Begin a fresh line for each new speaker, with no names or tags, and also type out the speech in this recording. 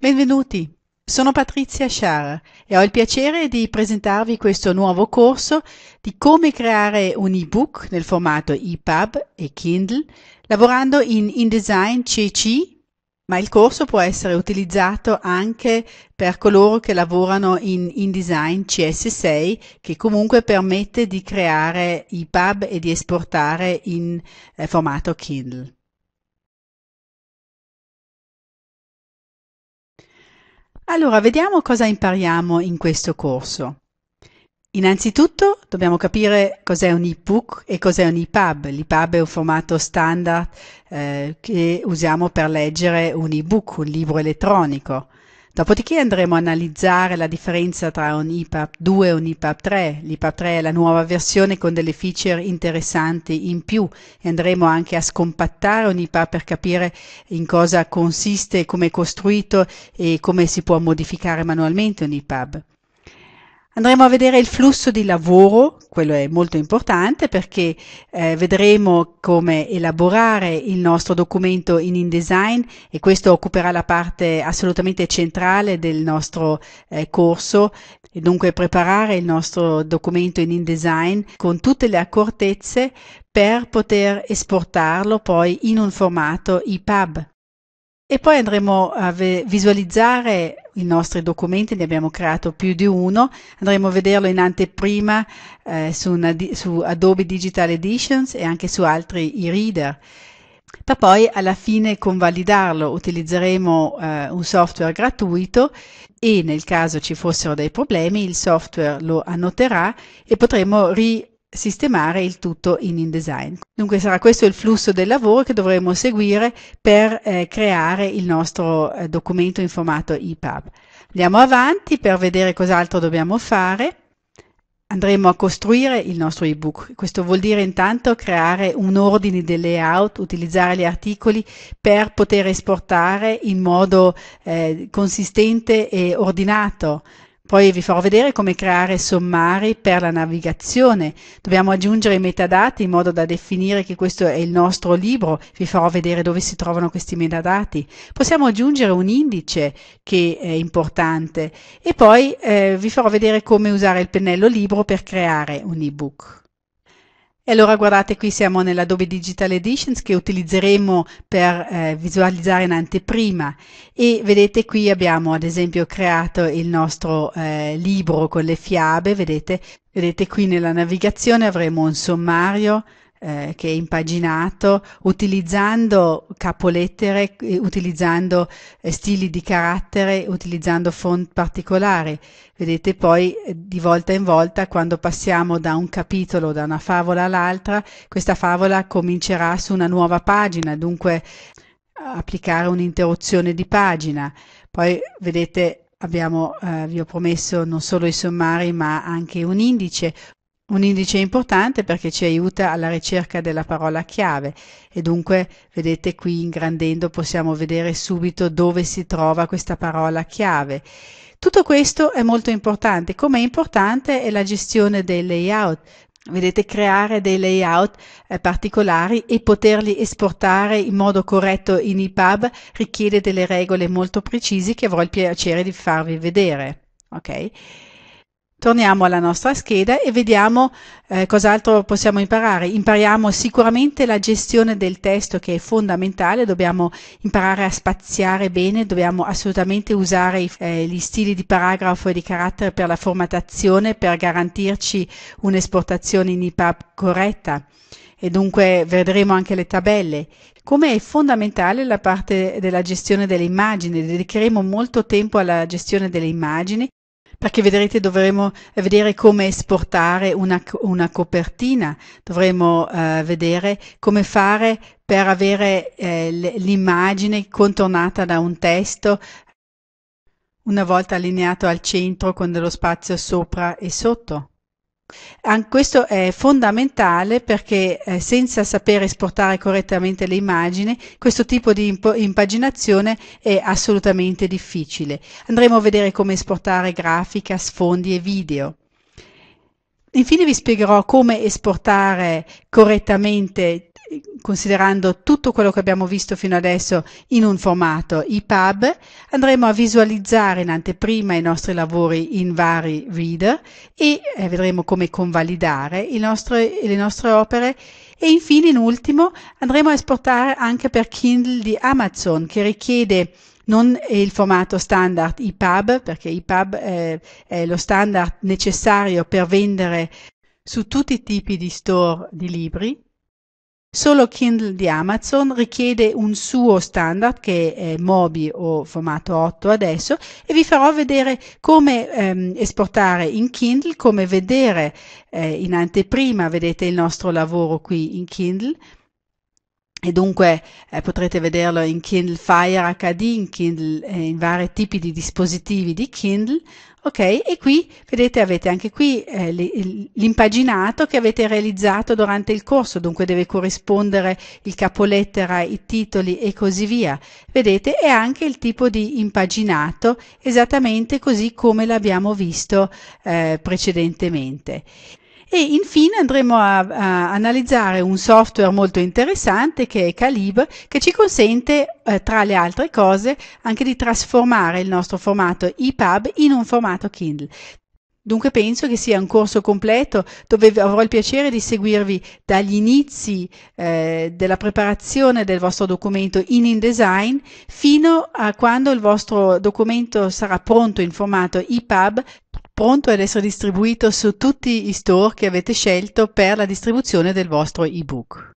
Benvenuti, sono Patrizia Schar e ho il piacere di presentarvi questo nuovo corso di come creare un ebook nel formato EPUB e Kindle lavorando in InDesign CC, ma il corso può essere utilizzato anche per coloro che lavorano in InDesign CS6 che comunque permette di creare EPUB e di esportare in eh, formato Kindle. Allora, vediamo cosa impariamo in questo corso. Innanzitutto dobbiamo capire cos'è un ebook e cos'è un EPUB. L'EPUB è un formato standard eh, che usiamo per leggere un ebook, un libro elettronico. Dopodiché andremo a analizzare la differenza tra un IPAP 2 e un IPAP 3. L'IPAP 3 è la nuova versione con delle feature interessanti in più e andremo anche a scompattare un IPAP per capire in cosa consiste, come è costruito e come si può modificare manualmente un IPAP. Andremo a vedere il flusso di lavoro, quello è molto importante perché eh, vedremo come elaborare il nostro documento in InDesign e questo occuperà la parte assolutamente centrale del nostro eh, corso e dunque preparare il nostro documento in InDesign con tutte le accortezze per poter esportarlo poi in un formato EPUB. E poi andremo a visualizzare i nostri documenti, ne abbiamo creato più di uno, andremo a vederlo in anteprima eh, su, una, su, Adobe Digital Editions e anche su altri e-reader. Per poi alla fine convalidarlo, utilizzeremo eh, un software gratuito e nel caso ci fossero dei problemi il software lo annoterà e potremo ri sistemare il tutto in InDesign. Dunque sarà questo il flusso del lavoro che dovremo seguire per eh, creare il nostro eh, documento in formato EPUB. Andiamo avanti per vedere cos'altro dobbiamo fare. Andremo a costruire il nostro ebook. Questo vuol dire intanto creare un ordine del layout, utilizzare gli articoli per poter esportare in modo eh, consistente e ordinato poi vi farò vedere come creare sommari per la navigazione. Dobbiamo aggiungere i metadati in modo da definire che questo è il nostro libro. Vi farò vedere dove si trovano questi metadati. Possiamo aggiungere un indice che è importante e poi eh, vi farò vedere come usare il pennello libro per creare un ebook. E allora guardate qui siamo nell'Adobe Digital Editions che utilizzeremo per eh, visualizzare in anteprima e vedete qui abbiamo ad esempio creato il nostro eh, libro con le fiabe, vedete? vedete qui nella navigazione avremo un sommario, eh, che è impaginato utilizzando capolettere, eh, utilizzando eh, stili di carattere, utilizzando font particolari. Vedete poi eh, di volta in volta quando passiamo da un capitolo, da una favola all'altra, questa favola comincerà su una nuova pagina, dunque applicare un'interruzione di pagina. Poi vedete abbiamo, eh, vi ho promesso non solo i sommari ma anche un indice, un indice importante perché ci aiuta alla ricerca della parola chiave e dunque vedete qui ingrandendo possiamo vedere subito dove si trova questa parola chiave. Tutto questo è molto importante, come importante è la gestione dei layout. Vedete creare dei layout eh, particolari e poterli esportare in modo corretto in EPUB richiede delle regole molto precise che avrò il piacere di farvi vedere. Okay? Torniamo alla nostra scheda e vediamo eh, cos'altro possiamo imparare. Impariamo sicuramente la gestione del testo che è fondamentale, dobbiamo imparare a spaziare bene, dobbiamo assolutamente usare eh, gli stili di paragrafo e di carattere per la formattazione per garantirci un'esportazione in IPAP corretta e dunque vedremo anche le tabelle. Come è fondamentale la parte della gestione delle immagini, dedicheremo molto tempo alla gestione delle immagini perché vedrete dovremo eh, vedere come esportare una, una copertina, dovremo eh, vedere come fare per avere eh, l'immagine contornata da un testo una volta allineato al centro con dello spazio sopra e sotto. An questo è fondamentale perché eh, senza sapere esportare correttamente le immagini questo tipo di impaginazione è assolutamente difficile. Andremo a vedere come esportare grafica, sfondi e video. Infine vi spiegherò come esportare correttamente considerando tutto quello che abbiamo visto fino adesso in un formato EPUB, andremo a visualizzare in anteprima i nostri lavori in vari reader e eh, vedremo come convalidare nostre, le nostre opere e infine in ultimo andremo a esportare anche per Kindle di Amazon che richiede non eh, il formato standard EPUB perché EPUB eh, è lo standard necessario per vendere su tutti i tipi di store di libri Solo Kindle di Amazon richiede un suo standard che è Mobi o formato 8 adesso e vi farò vedere come ehm, esportare in Kindle, come vedere eh, in anteprima, vedete il nostro lavoro qui in Kindle e dunque eh, potrete vederlo in Kindle Fire HD, in, Kindle, eh, in vari tipi di dispositivi di Kindle, ok? E qui vedete avete anche qui eh, l'impaginato che avete realizzato durante il corso, dunque deve corrispondere il capolettera, i titoli e così via. Vedete e anche il tipo di impaginato esattamente così come l'abbiamo visto eh, precedentemente. E infine andremo a, a analizzare un software molto interessante che è Calib, che ci consente, eh, tra le altre cose, anche di trasformare il nostro formato EPUB in un formato Kindle. Dunque penso che sia un corso completo dove avrò il piacere di seguirvi dagli inizi eh, della preparazione del vostro documento in InDesign fino a quando il vostro documento sarà pronto in formato EPUB pronto ad essere distribuito su tutti i store che avete scelto per la distribuzione del vostro ebook.